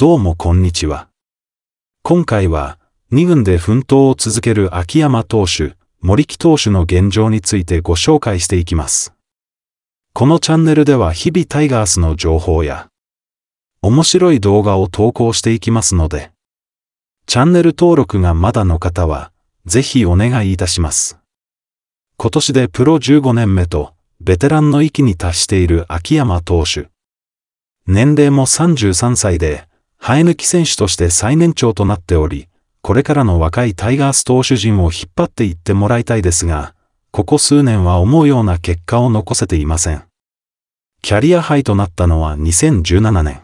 どうもこんにちは。今回は、2軍で奮闘を続ける秋山投手、森木投手の現状についてご紹介していきます。このチャンネルでは日々タイガースの情報や、面白い動画を投稿していきますので、チャンネル登録がまだの方は、ぜひお願いいたします。今年でプロ15年目と、ベテランの域に達している秋山投手。年齢も33歳で、生え抜き選手として最年長となっており、これからの若いタイガース投手陣を引っ張っていってもらいたいですが、ここ数年は思うような結果を残せていません。キャリアハイとなったのは2017年。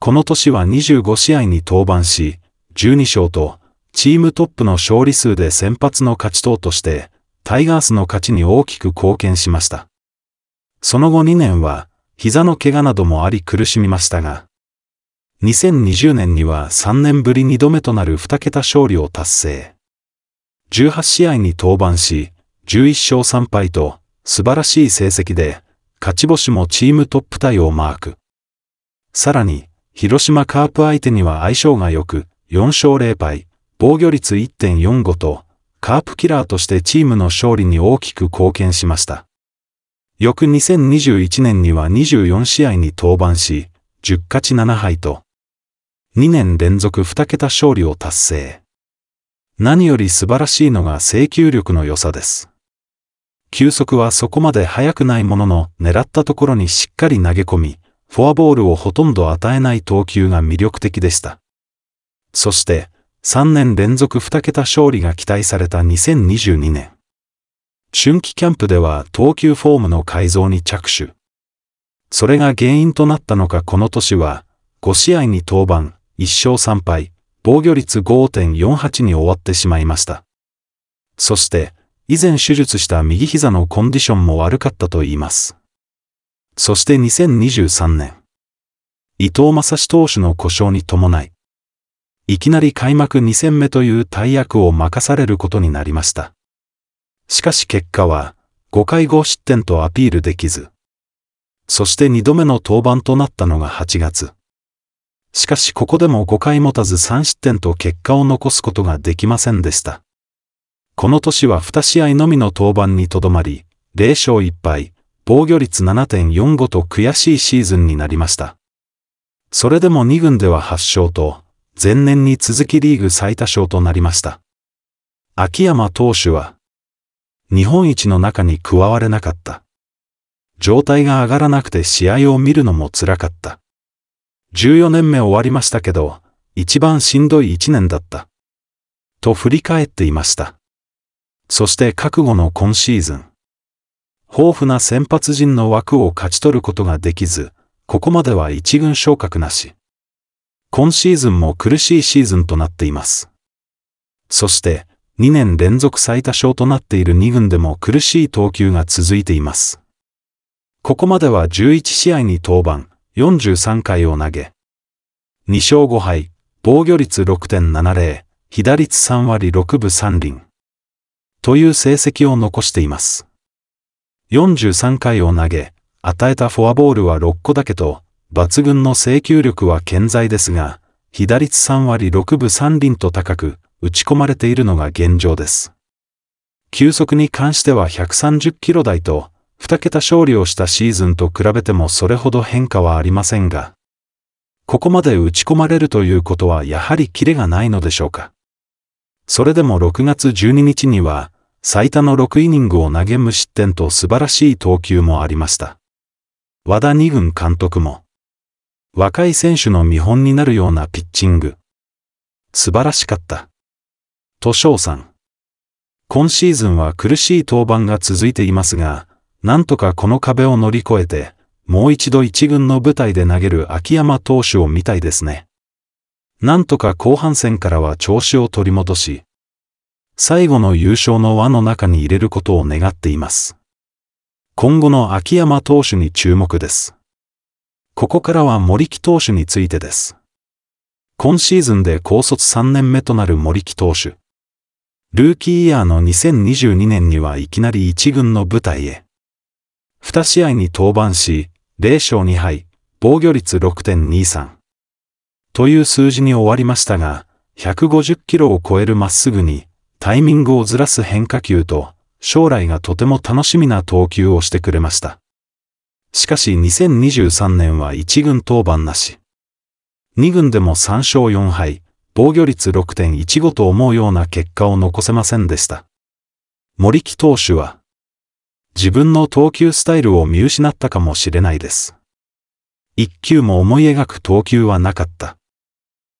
この年は25試合に登板し、12勝と、チームトップの勝利数で先発の勝ち投として、タイガースの勝ちに大きく貢献しました。その後2年は、膝の怪我などもあり苦しみましたが、2020年には3年ぶり2度目となる2桁勝利を達成。18試合に登板し、11勝3敗と素晴らしい成績で、勝ち星もチームトップタイをマーク。さらに、広島カープ相手には相性が良く、4勝0敗、防御率1.45と、カープキラーとしてチームの勝利に大きく貢献しました。翌2021年には24試合に登板し、10勝7敗と、2年連続2桁勝利を達成。何より素晴らしいのが制球力の良さです。球速はそこまで速くないものの狙ったところにしっかり投げ込み、フォアボールをほとんど与えない投球が魅力的でした。そして、3年連続2桁勝利が期待された2022年。春季キャンプでは投球フォームの改造に着手。それが原因となったのかこの年は、5試合に登板、1勝3敗、防御率5.48に終わってしまいました。そして、以前手術した右膝のコンディションも悪かったと言います。そして2023年、伊藤正史投手の故障に伴い、いきなり開幕2戦目という大役を任されることになりました。しかし結果は、5回5失点とアピールできず、そして2度目の登板となったのが8月。しかしここでも5回持たず3失点と結果を残すことができませんでした。この年は2試合のみの登板にとどまり、0勝1敗、防御率7.45と悔しいシーズンになりました。それでも2軍では8勝と、前年に続きリーグ最多勝となりました。秋山投手は、日本一の中に加われなかった。状態が上がらなくて試合を見るのも辛かった。14年目終わりましたけど、一番しんどい一年だった。と振り返っていました。そして覚悟の今シーズン。豊富な先発陣の枠を勝ち取ることができず、ここまでは一軍昇格なし。今シーズンも苦しいシーズンとなっています。そして、2年連続最多勝となっている2軍でも苦しい投球が続いています。ここまでは11試合に登板、43回を投げ、2勝5敗、防御率6.70、被打率3割6分3厘。という成績を残しています。43回を投げ、与えたフォアボールは6個だけと、抜群の制球力は健在ですが、被打率3割6分3厘と高く、打ち込まれているのが現状です。球速に関しては130キロ台と、2桁勝利をしたシーズンと比べてもそれほど変化はありませんが、ここまで打ち込まれるということはやはりキレがないのでしょうか。それでも6月12日には、最多の6イニングを投げ無失点と素晴らしい投球もありました。和田二軍監督も、若い選手の見本になるようなピッチング。素晴らしかった。と称さん。今シーズンは苦しい登板が続いていますが、なんとかこの壁を乗り越えて、もう一度一軍の舞台で投げる秋山投手を見たいですね。なんとか後半戦からは調子を取り戻し、最後の優勝の輪の中に入れることを願っています。今後の秋山投手に注目です。ここからは森木投手についてです。今シーズンで高卒3年目となる森木投手。ルーキーイヤーの2022年にはいきなり1軍の舞台へ。2試合に登板し、0勝2敗、防御率6.23。という数字に終わりましたが、150キロを超えるまっすぐに、タイミングをずらす変化球と、将来がとても楽しみな投球をしてくれました。しかし2023年は1軍登板なし。2軍でも3勝4敗、防御率6.15と思うような結果を残せませんでした。森木投手は自分の投球スタイルを見失ったかもしれないです。一球も思い描く投球はなかった。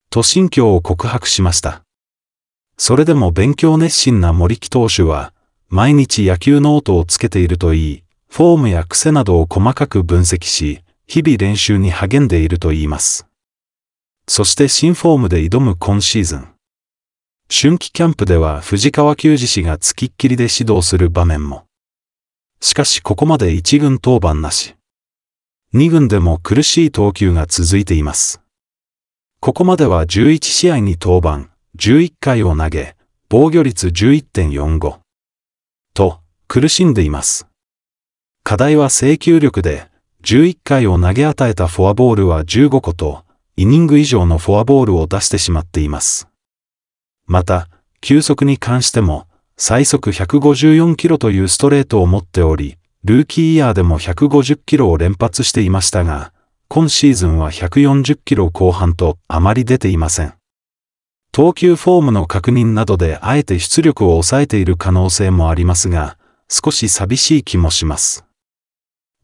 と心境を告白しました。それでも勉強熱心な森木投手は、毎日野球ノートをつけているといい、フォームや癖などを細かく分析し、日々練習に励んでいると言います。そして新フォームで挑む今シーズン。春季キャンプでは藤川球児氏が付きっきりで指導する場面も。しかしここまで1軍登板なし。2軍でも苦しい投球が続いています。ここまでは11試合に登板、11回を投げ、防御率11.45。と、苦しんでいます。課題は制球力で、11回を投げ与えたフォアボールは15個と、イニング以上のフォアボールを出してしまっています。また、球速に関しても、最速154キロというストレートを持っており、ルーキーイヤーでも150キロを連発していましたが、今シーズンは140キロ後半とあまり出ていません。投球フォームの確認などであえて出力を抑えている可能性もありますが、少し寂しい気もします。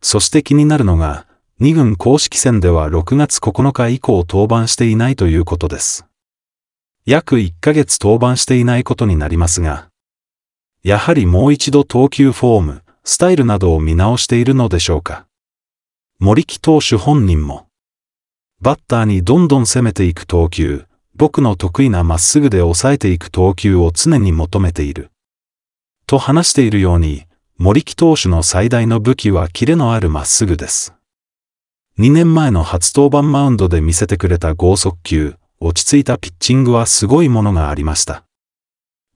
そして気になるのが、2軍公式戦では6月9日以降登板していないということです。約1ヶ月登板していないことになりますが、やはりもう一度投球フォーム、スタイルなどを見直しているのでしょうか。森木投手本人も、バッターにどんどん攻めていく投球、僕の得意なまっすぐで抑えていく投球を常に求めている。と話しているように、森木投手の最大の武器はキレのあるまっすぐです。2年前の初登板マウンドで見せてくれた剛速球、落ち着いたピッチングはすごいものがありました。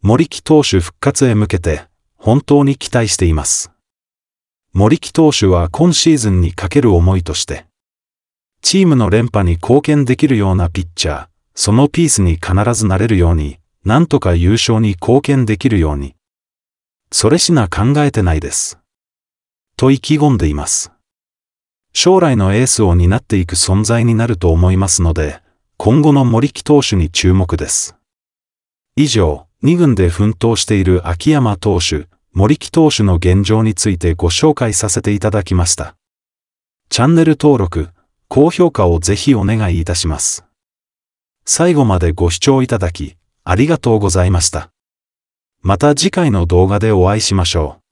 森木投手復活へ向けて、本当に期待しています。森木投手は今シーズンにかける思いとして、チームの連覇に貢献できるようなピッチャー、そのピースに必ずなれるように、なんとか優勝に貢献できるように。それしな考えてないです。と意気込んでいます。将来のエースを担っていく存在になると思いますので、今後の森木投手に注目です。以上。2軍で奮闘している秋山投手、森木投手の現状についてご紹介させていただきました。チャンネル登録、高評価をぜひお願いいたします。最後までご視聴いただき、ありがとうございました。また次回の動画でお会いしましょう。